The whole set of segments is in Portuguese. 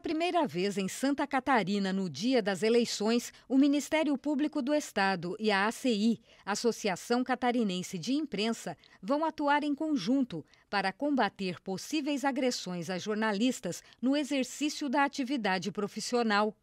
primeira vez em Santa Catarina, no dia das eleições, o Ministério Público do Estado e a ACI, Associação Catarinense de Imprensa, vão atuar em conjunto para combater possíveis agressões a jornalistas no exercício da atividade profissional.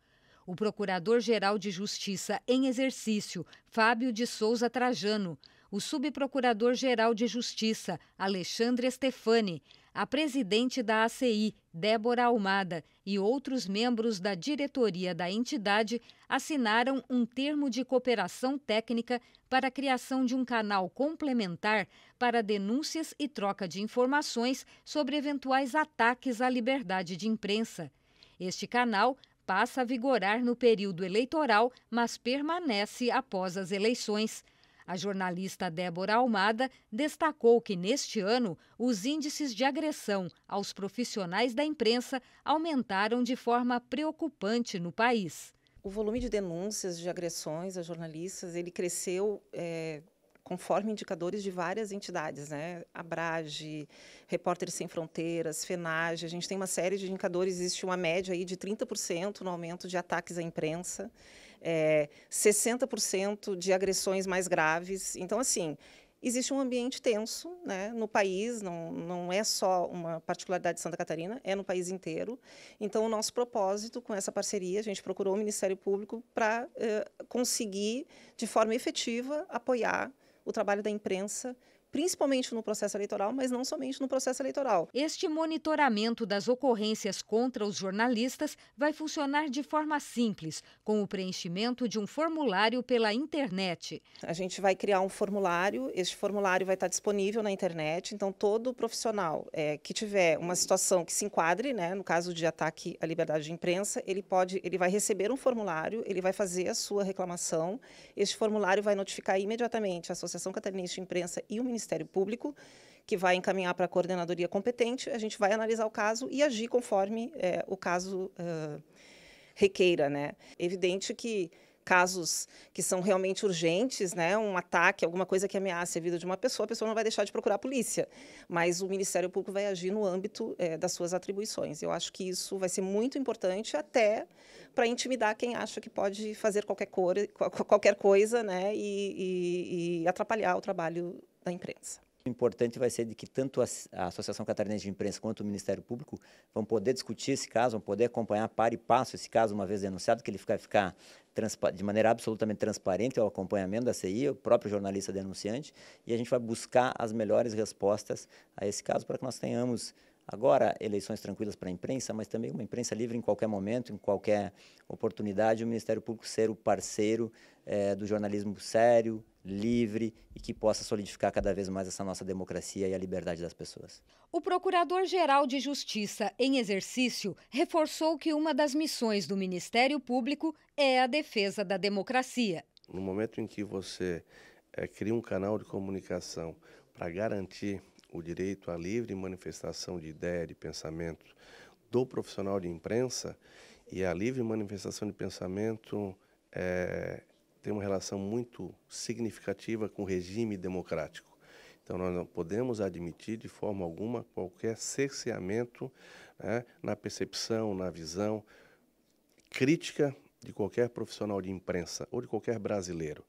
O Procurador-Geral de Justiça em exercício, Fábio de Souza Trajano, o Subprocurador-Geral de Justiça, Alexandre Stefani, a presidente da ACI, Débora Almada, e outros membros da diretoria da entidade assinaram um termo de cooperação técnica para a criação de um canal complementar para denúncias e troca de informações sobre eventuais ataques à liberdade de imprensa. Este canal passa a vigorar no período eleitoral, mas permanece após as eleições. A jornalista Débora Almada destacou que neste ano os índices de agressão aos profissionais da imprensa aumentaram de forma preocupante no país. O volume de denúncias de agressões a jornalistas ele cresceu é, conforme indicadores de várias entidades, né? Abrage, Repórteres Sem Fronteiras, FENAGE, a gente tem uma série de indicadores, existe uma média aí de 30% no aumento de ataques à imprensa, é, 60% de agressões mais graves. Então, assim, existe um ambiente tenso né, no país, não, não é só uma particularidade de Santa Catarina, é no país inteiro. Então, o nosso propósito com essa parceria, a gente procurou o Ministério Público para eh, conseguir, de forma efetiva, apoiar o trabalho da imprensa principalmente no processo eleitoral, mas não somente no processo eleitoral. Este monitoramento das ocorrências contra os jornalistas vai funcionar de forma simples, com o preenchimento de um formulário pela internet. A gente vai criar um formulário, este formulário vai estar disponível na internet, então todo profissional é, que tiver uma situação que se enquadre, né, no caso de ataque à liberdade de imprensa, ele pode, ele vai receber um formulário, ele vai fazer a sua reclamação, este formulário vai notificar imediatamente a Associação Catarinense de Imprensa e o Ministério Ministério Público, que vai encaminhar para a coordenadoria competente. A gente vai analisar o caso e agir conforme é, o caso uh, requeira. Né? Evidente que casos que são realmente urgentes, né, um ataque, alguma coisa que ameace a vida de uma pessoa, a pessoa não vai deixar de procurar a polícia, mas o Ministério Público vai agir no âmbito é, das suas atribuições. Eu acho que isso vai ser muito importante até para intimidar quem acha que pode fazer qualquer, cor, qualquer coisa, né, e, e, e atrapalhar o trabalho da imprensa. O importante vai ser de que tanto a Associação Catarinense de Imprensa quanto o Ministério Público vão poder discutir esse caso, vão poder acompanhar par e passo esse caso uma vez denunciado, que ele vai ficar de maneira absolutamente transparente ao acompanhamento da CI, o próprio jornalista denunciante, e a gente vai buscar as melhores respostas a esse caso para que nós tenhamos agora eleições tranquilas para a imprensa, mas também uma imprensa livre em qualquer momento, em qualquer oportunidade, o Ministério Público ser o parceiro é, do jornalismo sério, livre e que possa solidificar cada vez mais essa nossa democracia e a liberdade das pessoas. O Procurador-Geral de Justiça, em exercício, reforçou que uma das missões do Ministério Público é a defesa da democracia. No momento em que você é, cria um canal de comunicação para garantir o direito à livre manifestação de ideia, de pensamento do profissional de imprensa, e a livre manifestação de pensamento é, tem uma relação muito significativa com o regime democrático. Então, nós não podemos admitir de forma alguma qualquer cerceamento né, na percepção, na visão crítica de qualquer profissional de imprensa ou de qualquer brasileiro.